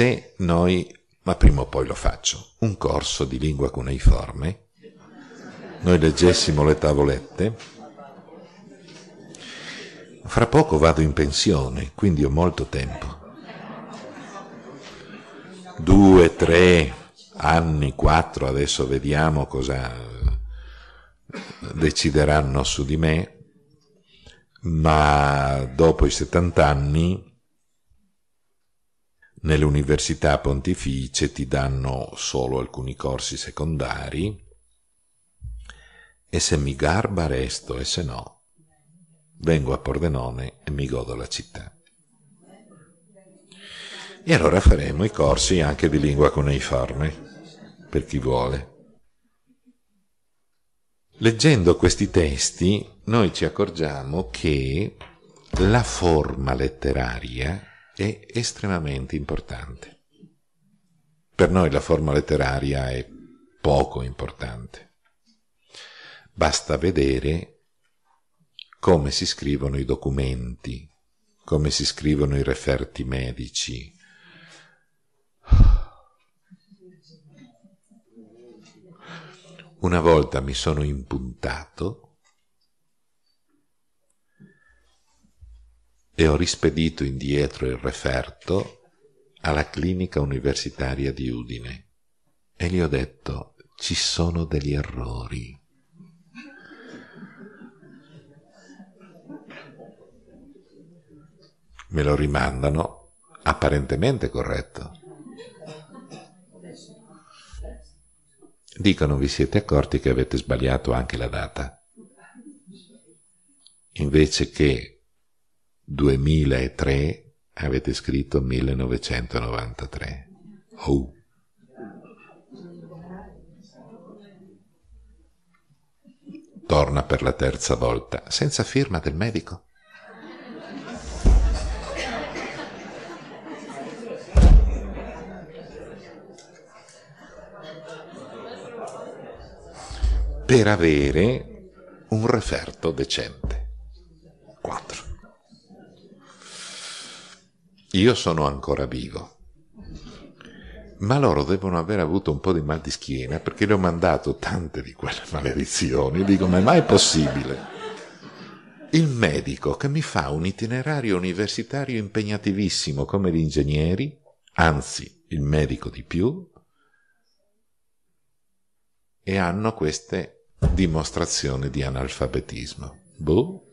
se noi, ma prima o poi lo faccio, un corso di lingua cuneiforme, noi leggessimo le tavolette, fra poco vado in pensione, quindi ho molto tempo. Due, tre anni, quattro, adesso vediamo cosa decideranno su di me, ma dopo i 70 anni nelle università pontificie ti danno solo alcuni corsi secondari e se mi garba resto e se no vengo a Pordenone e mi godo la città. E allora faremo i corsi anche di lingua cuneiforme per chi vuole. Leggendo questi testi noi ci accorgiamo che la forma letteraria è estremamente importante. Per noi la forma letteraria è poco importante. Basta vedere come si scrivono i documenti, come si scrivono i referti medici. Una volta mi sono impuntato e ho rispedito indietro il referto alla clinica universitaria di Udine e gli ho detto ci sono degli errori. Me lo rimandano apparentemente corretto. Dicono vi siete accorti che avete sbagliato anche la data. Invece che 2003 avete scritto 1993. Oh. Torna per la terza volta, senza firma del medico. per avere un referto decente. io sono ancora vivo. Ma loro devono aver avuto un po' di mal di schiena perché le ho mandato tante di quelle maledizioni. Dico, ma è mai possibile? Il medico che mi fa un itinerario universitario impegnativissimo come gli ingegneri, anzi il medico di più, e hanno queste dimostrazioni di analfabetismo. Boh.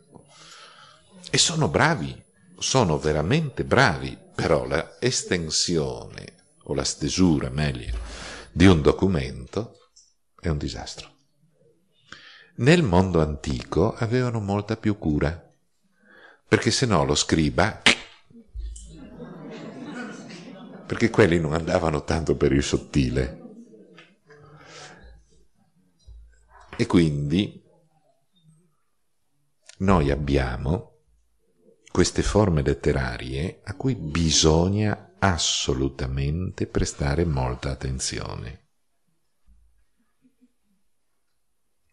E sono bravi, sono veramente bravi, però la estensione o la stesura, meglio, di un documento è un disastro. Nel mondo antico avevano molta più cura, perché se no lo scriba perché quelli non andavano tanto per il sottile. E quindi noi abbiamo queste forme letterarie a cui bisogna assolutamente prestare molta attenzione.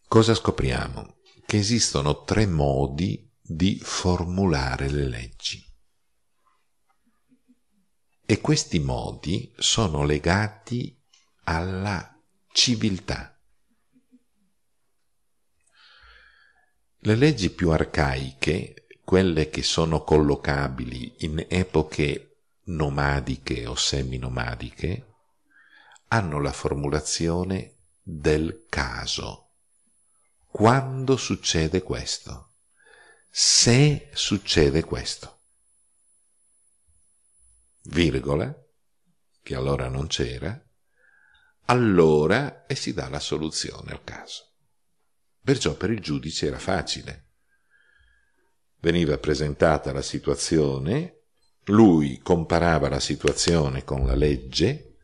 Cosa scopriamo? Che esistono tre modi di formulare le leggi. E questi modi sono legati alla civiltà. Le leggi più arcaiche quelle che sono collocabili in epoche nomadiche o seminomadiche, hanno la formulazione del caso. Quando succede questo? Se succede questo. Virgola, che allora non c'era, allora e si dà la soluzione al caso. Perciò per il giudice era facile veniva presentata la situazione, lui comparava la situazione con la legge,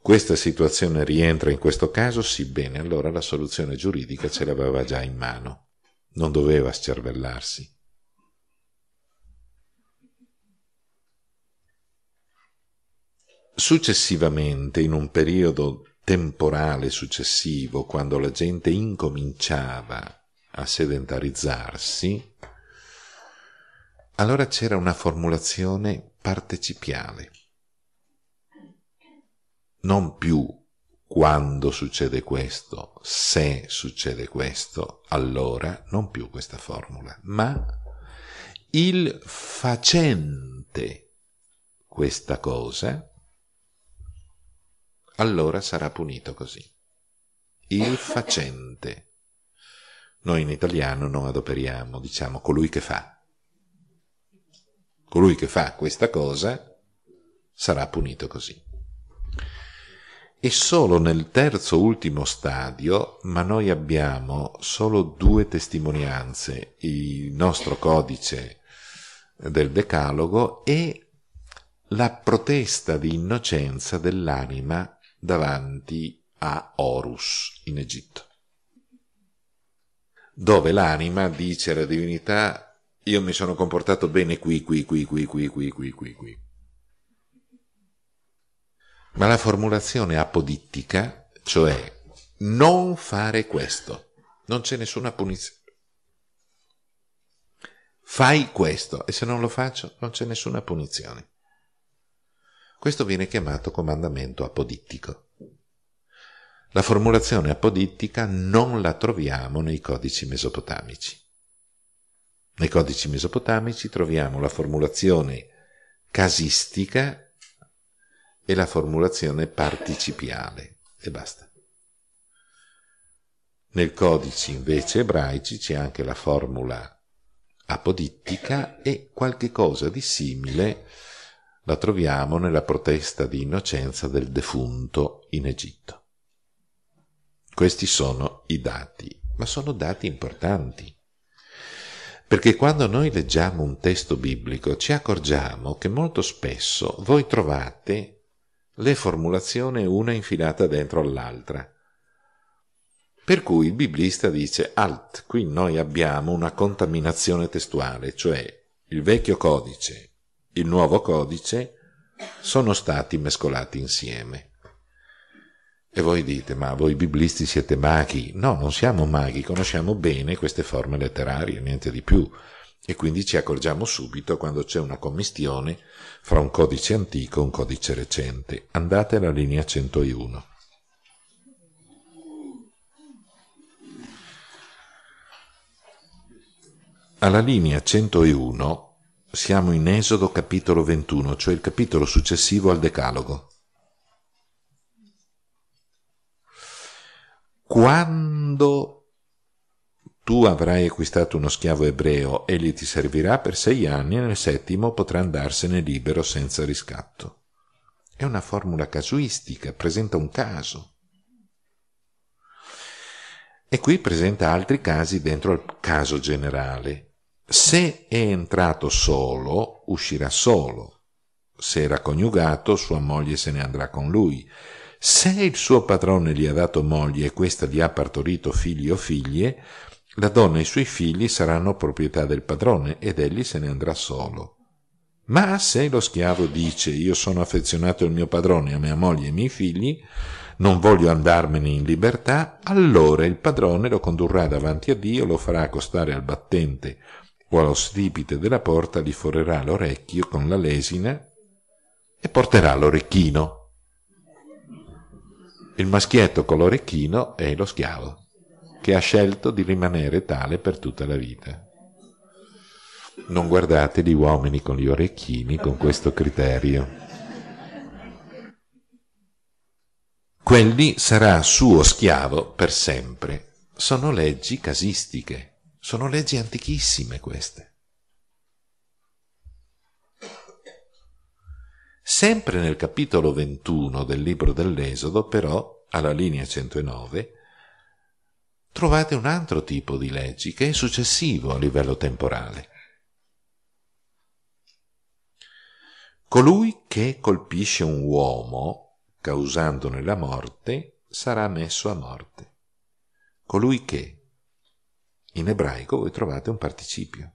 questa situazione rientra in questo caso, sì bene, allora la soluzione giuridica ce l'aveva già in mano, non doveva scervellarsi. Successivamente, in un periodo temporale successivo, quando la gente incominciava a sedentarizzarsi, allora c'era una formulazione partecipiale. Non più quando succede questo, se succede questo, allora non più questa formula, ma il facente questa cosa, allora sarà punito così. Il facente. Noi in italiano non adoperiamo, diciamo, colui che fa colui che fa questa cosa sarà punito così. E solo nel terzo ultimo stadio, ma noi abbiamo solo due testimonianze, il nostro codice del Decalogo e la protesta di innocenza dell'anima davanti a Horus in Egitto, dove l'anima dice alla divinità io mi sono comportato bene qui, qui, qui, qui, qui, qui, qui, qui, qui. Ma la formulazione apodittica, cioè non fare questo, non c'è nessuna punizione. Fai questo e se non lo faccio non c'è nessuna punizione. Questo viene chiamato comandamento apodittico. La formulazione apodittica non la troviamo nei codici mesopotamici. Nei codici mesopotamici troviamo la formulazione casistica e la formulazione participiale e basta. Nel codice invece ebraici c'è anche la formula apodittica e qualche cosa di simile la troviamo nella protesta di innocenza del defunto in Egitto. Questi sono i dati, ma sono dati importanti. Perché quando noi leggiamo un testo biblico ci accorgiamo che molto spesso voi trovate le formulazioni una infilata dentro all'altra. Per cui il biblista dice, alt, qui noi abbiamo una contaminazione testuale, cioè il vecchio codice, il nuovo codice, sono stati mescolati insieme. E voi dite, ma voi biblisti siete maghi? No, non siamo maghi, conosciamo bene queste forme letterarie, niente di più. E quindi ci accorgiamo subito quando c'è una commistione fra un codice antico e un codice recente. Andate alla linea 101. Alla linea 101 siamo in Esodo capitolo 21, cioè il capitolo successivo al Decalogo. quando tu avrai acquistato uno schiavo ebreo, egli ti servirà per sei anni nel settimo potrà andarsene libero senza riscatto. È una formula casuistica, presenta un caso. E qui presenta altri casi dentro al caso generale. Se è entrato solo, uscirà solo. Se era coniugato, sua moglie se ne andrà con lui. Se il suo padrone gli ha dato moglie e questa gli ha partorito figli o figlie, la donna e i suoi figli saranno proprietà del padrone ed egli se ne andrà solo. Ma se lo schiavo dice io sono affezionato al mio padrone, a mia moglie e ai miei figli, non voglio andarmene in libertà, allora il padrone lo condurrà davanti a Dio, lo farà accostare al battente o allo stipite della porta, gli forerà l'orecchio con la lesina e porterà l'orecchino il maschietto con l'orecchino è lo schiavo, che ha scelto di rimanere tale per tutta la vita. Non guardate gli uomini con gli orecchini con questo criterio. Quelli sarà suo schiavo per sempre. Sono leggi casistiche, sono leggi antichissime queste. Sempre nel capitolo 21 del libro dell'Esodo, però, alla linea 109, trovate un altro tipo di leggi che è successivo a livello temporale. Colui che colpisce un uomo, causandone la morte, sarà messo a morte. Colui che. In ebraico voi trovate un participio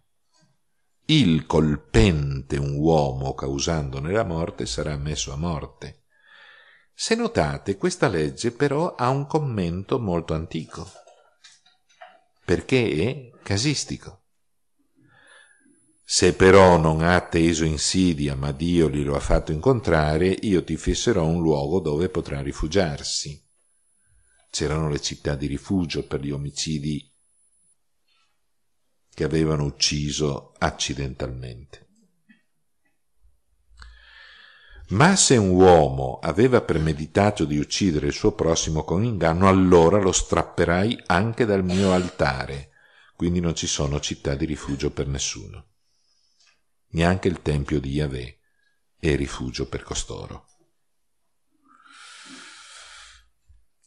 il colpente un uomo causandone la morte sarà messo a morte. Se notate, questa legge però ha un commento molto antico, perché è casistico. Se però non ha teso insidia, ma Dio glielo ha fatto incontrare, io ti fisserò un luogo dove potrà rifugiarsi. C'erano le città di rifugio per gli omicidi che avevano ucciso accidentalmente. Ma se un uomo aveva premeditato di uccidere il suo prossimo con inganno, allora lo strapperai anche dal mio altare, quindi non ci sono città di rifugio per nessuno. Neanche il tempio di Yahweh è rifugio per costoro.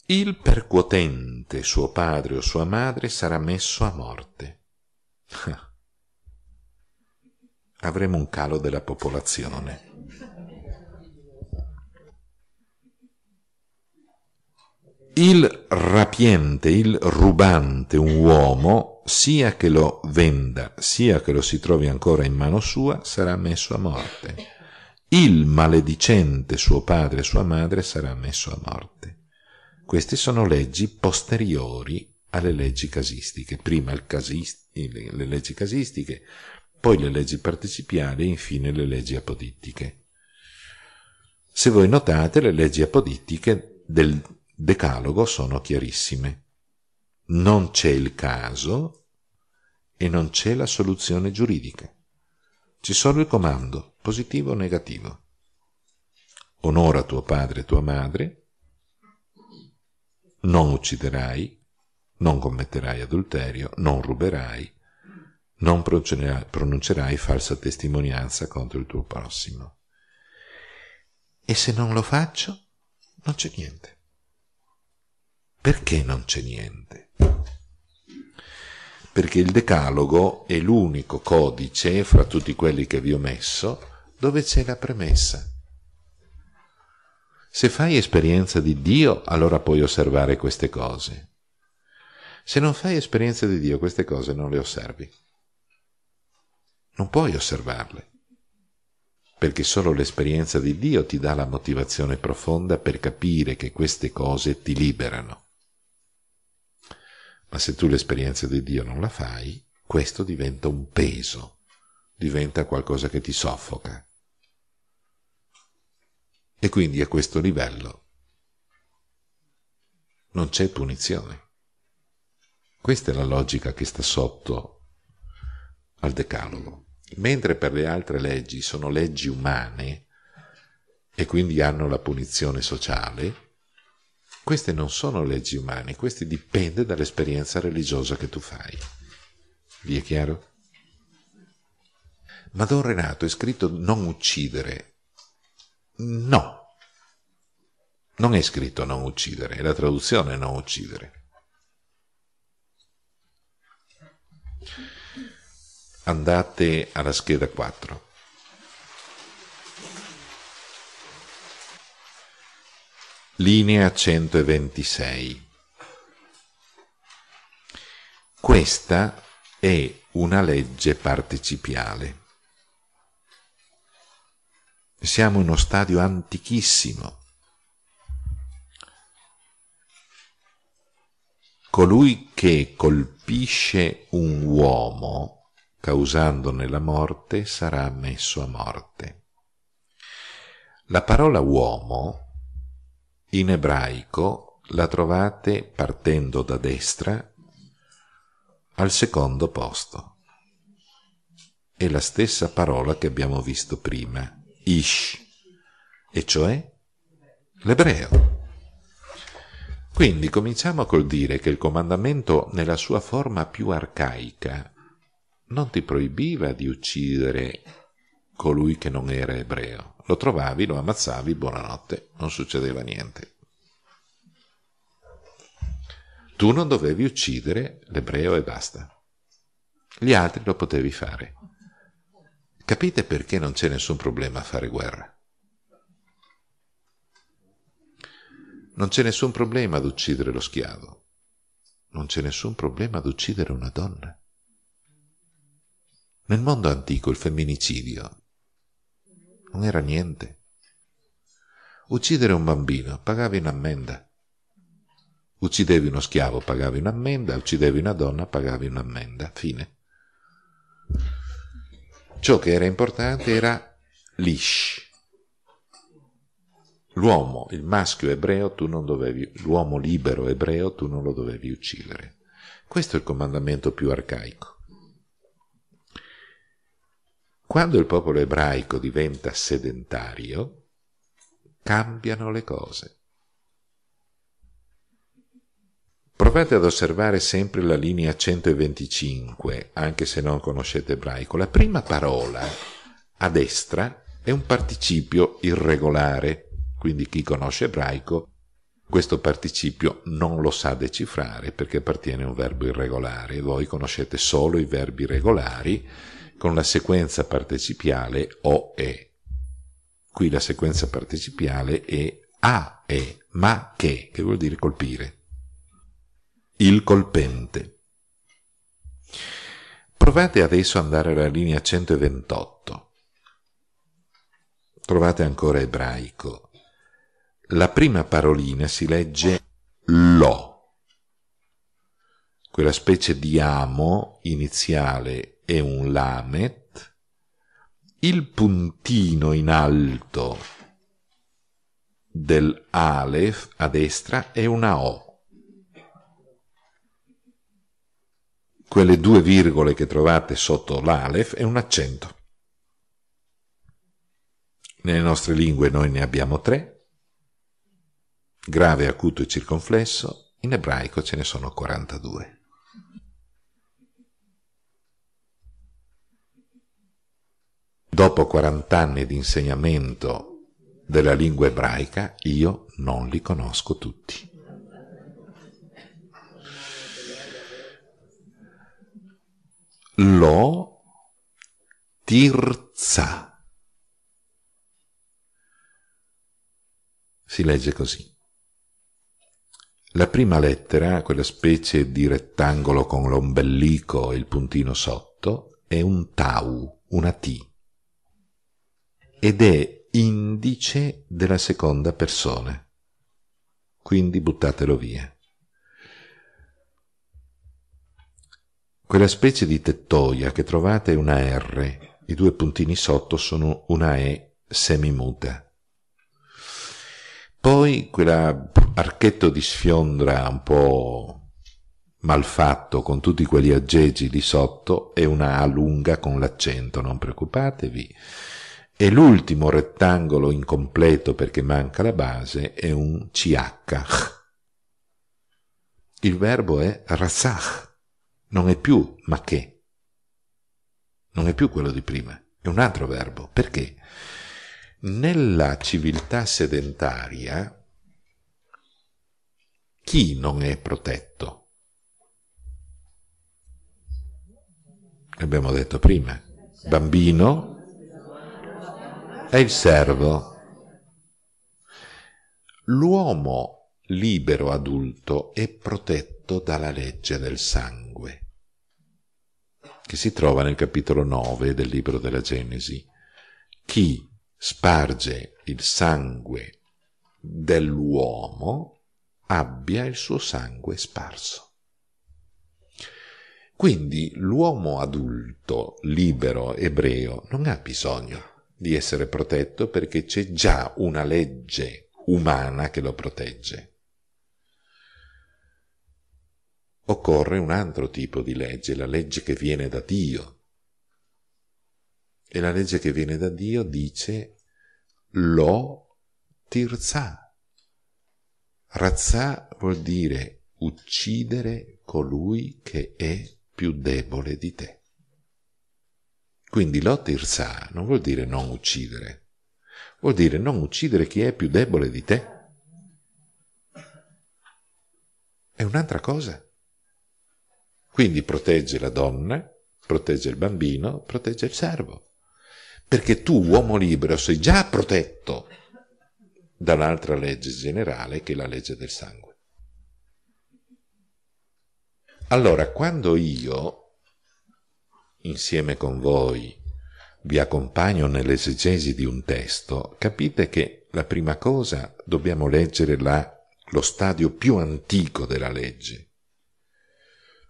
Il percuotente, suo padre o sua madre, sarà messo a morte avremo un calo della popolazione. Il rapiente, il rubante, un uomo, sia che lo venda, sia che lo si trovi ancora in mano sua, sarà messo a morte. Il maledicente, suo padre e sua madre, sarà messo a morte. Queste sono leggi posteriori alle leggi casistiche, prima casist- le leggi casistiche, poi le leggi partecipiali e infine le leggi apodittiche. Se voi notate, le leggi apodittiche del Decalogo sono chiarissime. Non c'è il caso e non c'è la soluzione giuridica. Ci sono il comando, positivo o negativo. Onora tuo padre e tua madre, non ucciderai, non commetterai adulterio, non ruberai, non pronuncerai falsa testimonianza contro il tuo prossimo. E se non lo faccio, non c'è niente. Perché non c'è niente? Perché il Decalogo è l'unico codice fra tutti quelli che vi ho messo dove c'è la premessa. Se fai esperienza di Dio, allora puoi osservare queste cose. Se non fai esperienza di Dio, queste cose non le osservi. Non puoi osservarle, perché solo l'esperienza di Dio ti dà la motivazione profonda per capire che queste cose ti liberano. Ma se tu l'esperienza di Dio non la fai, questo diventa un peso, diventa qualcosa che ti soffoca. E quindi a questo livello non c'è punizione. Questa è la logica che sta sotto al decalogo. Mentre per le altre leggi sono leggi umane e quindi hanno la punizione sociale, queste non sono leggi umane, queste dipende dall'esperienza religiosa che tu fai. Vi è chiaro? Ma Don Renato è scritto non uccidere. No, non è scritto non uccidere, è la traduzione non uccidere. andate alla scheda 4. Linea 126. Questa è una legge partecipiale. Siamo in uno stadio antichissimo. Colui che colpisce un uomo causandone la morte, sarà messo a morte. La parola uomo in ebraico la trovate partendo da destra al secondo posto. È la stessa parola che abbiamo visto prima, ish, e cioè l'ebreo. Quindi cominciamo col dire che il comandamento nella sua forma più arcaica non ti proibiva di uccidere colui che non era ebreo. Lo trovavi, lo ammazzavi, buonanotte, non succedeva niente. Tu non dovevi uccidere l'ebreo e basta. Gli altri lo potevi fare. Capite perché non c'è nessun problema a fare guerra? Non c'è nessun problema ad uccidere lo schiavo. Non c'è nessun problema ad uccidere una donna. Nel mondo antico il femminicidio non era niente. Uccidere un bambino pagavi un'ammenda. Uccidevi uno schiavo, pagavi un'ammenda, uccidevi una donna, pagavi un'ammenda. Fine. Ciò che era importante era l'ish. L'uomo, il maschio ebreo, tu non dovevi, l'uomo libero ebreo, tu non lo dovevi uccidere. Questo è il comandamento più arcaico. Quando il popolo ebraico diventa sedentario, cambiano le cose. Provate ad osservare sempre la linea 125, anche se non conoscete ebraico. La prima parola a destra è un participio irregolare, quindi chi conosce ebraico questo participio non lo sa decifrare perché appartiene a un verbo irregolare. Voi conoscete solo i verbi regolari con la sequenza partecipiale OE. Qui la sequenza partecipiale è AE, ma che, che vuol dire colpire. Il colpente. Provate adesso ad andare alla linea 128. Trovate ancora ebraico. La prima parolina si legge lo, quella specie di amo iniziale è un lamet, il puntino in alto del alef a destra è una o. Quelle due virgole che trovate sotto l'alef è un accento. Nelle nostre lingue noi ne abbiamo tre, grave, acuto e circonflesso, in ebraico ce ne sono 42. dopo 40 anni di insegnamento della lingua ebraica, io non li conosco tutti. Lo tirza. Si legge così. La prima lettera, quella specie di rettangolo con l'ombelico e il puntino sotto, è un tau, una T ed è indice della seconda persona. Quindi buttatelo via. Quella specie di tettoia che trovate è una R, i due puntini sotto sono una E semimuta. Poi quell'archetto di sfiondra un po' malfatto con tutti quegli aggeggi di sotto è una A lunga con l'accento, non preoccupatevi e l'ultimo rettangolo incompleto perché manca la base è un CH. Il verbo è rasach, non è più ma che, non è più quello di prima, è un altro verbo. Perché? Nella civiltà sedentaria chi non è protetto? Abbiamo detto prima, bambino, è il servo. L'uomo libero adulto è protetto dalla legge del sangue, che si trova nel capitolo 9 del libro della Genesi. Chi sparge il sangue dell'uomo abbia il suo sangue sparso. Quindi l'uomo adulto, libero, ebreo, non ha bisogno di essere protetto perché c'è già una legge umana che lo protegge. Occorre un altro tipo di legge, la legge che viene da Dio. E la legge che viene da Dio dice lo tirzà. Razzà vuol dire uccidere colui che è più debole di te. Quindi Lot Irsa non vuol dire non uccidere, vuol dire non uccidere chi è più debole di te. È un'altra cosa. Quindi protegge la donna, protegge il bambino, protegge il servo. Perché tu, uomo libero, sei già protetto dall'altra legge generale che è la legge del sangue. Allora, quando io insieme con voi vi accompagno nell'esegesi di un testo, capite che la prima cosa dobbiamo leggere la, lo stadio più antico della legge,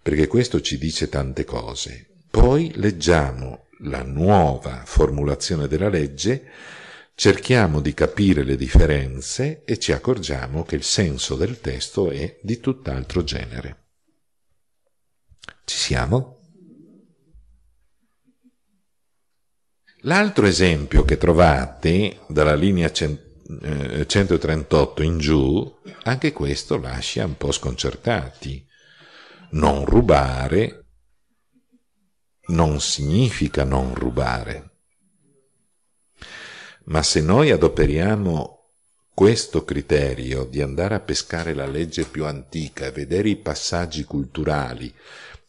perché questo ci dice tante cose. Poi leggiamo la nuova formulazione della legge, cerchiamo di capire le differenze e ci accorgiamo che il senso del testo è di tutt'altro genere. Ci siamo? L'altro esempio che trovate dalla linea 138 eh, in giù, anche questo lascia un po' sconcertati. Non rubare non significa non rubare. Ma se noi adoperiamo questo criterio di andare a pescare la legge più antica e vedere i passaggi culturali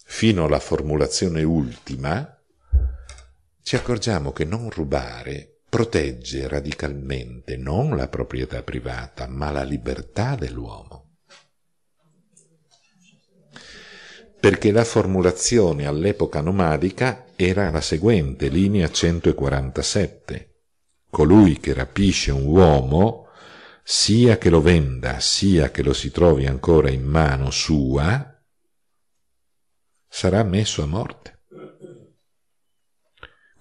fino alla formulazione ultima, ci accorgiamo che non rubare protegge radicalmente non la proprietà privata, ma la libertà dell'uomo. Perché la formulazione all'epoca nomadica era la seguente, linea 147. Colui che rapisce un uomo, sia che lo venda, sia che lo si trovi ancora in mano sua, sarà messo a morte.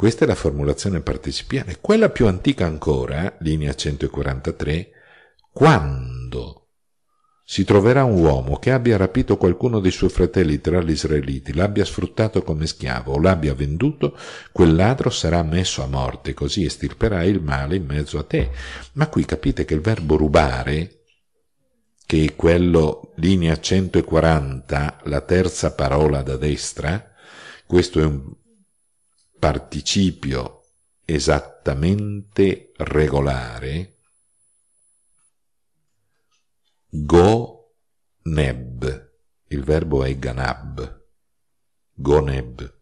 Questa è la formulazione partecipiale. Quella più antica ancora, eh, linea 143, quando si troverà un uomo che abbia rapito qualcuno dei suoi fratelli tra gli israeliti, l'abbia sfruttato come schiavo o l'abbia venduto, quel ladro sarà messo a morte, così estirperai il male in mezzo a te. Ma qui capite che il verbo rubare, che è quello linea 140, la terza parola da destra, questo è un participio esattamente regolare, go-neb, il verbo è ganab, go-neb.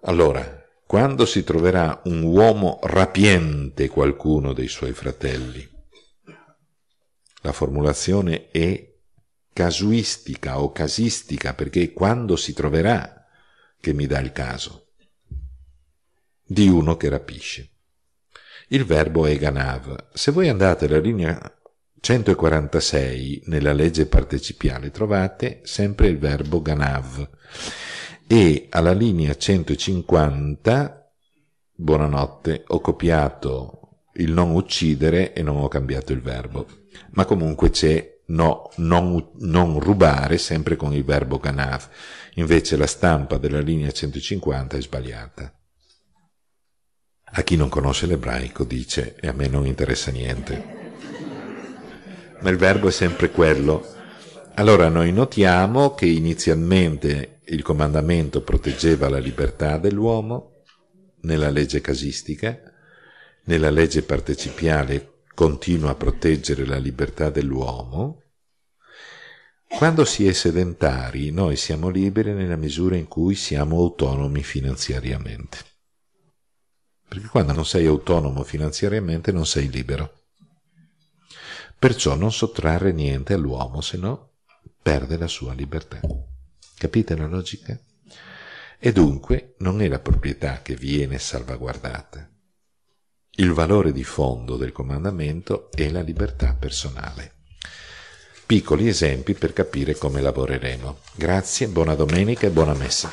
Allora, quando si troverà un uomo rapiente qualcuno dei suoi fratelli, la formulazione è casuistica o casistica, perché quando si troverà che mi dà il caso, di uno che rapisce. Il verbo è ganav. Se voi andate alla linea 146 nella legge partecipiale trovate sempre il verbo ganav e alla linea 150 buonanotte ho copiato il non uccidere e non ho cambiato il verbo ma comunque c'è no, non, non rubare, sempre con il verbo ganav. Invece la stampa della linea 150 è sbagliata. A chi non conosce l'ebraico dice, e a me non interessa niente. Ma il verbo è sempre quello. Allora noi notiamo che inizialmente il comandamento proteggeva la libertà dell'uomo nella legge casistica, nella legge partecipiale continua a proteggere la libertà dell'uomo, quando si è sedentari, noi siamo liberi nella misura in cui siamo autonomi finanziariamente. Perché quando non sei autonomo finanziariamente non sei libero. Perciò non sottrarre niente all'uomo, se no perde la sua libertà. Capite la logica? E dunque non è la proprietà che viene salvaguardata. Il valore di fondo del comandamento è la libertà personale. Piccoli esempi per capire come lavoreremo. Grazie, buona domenica e buona messa.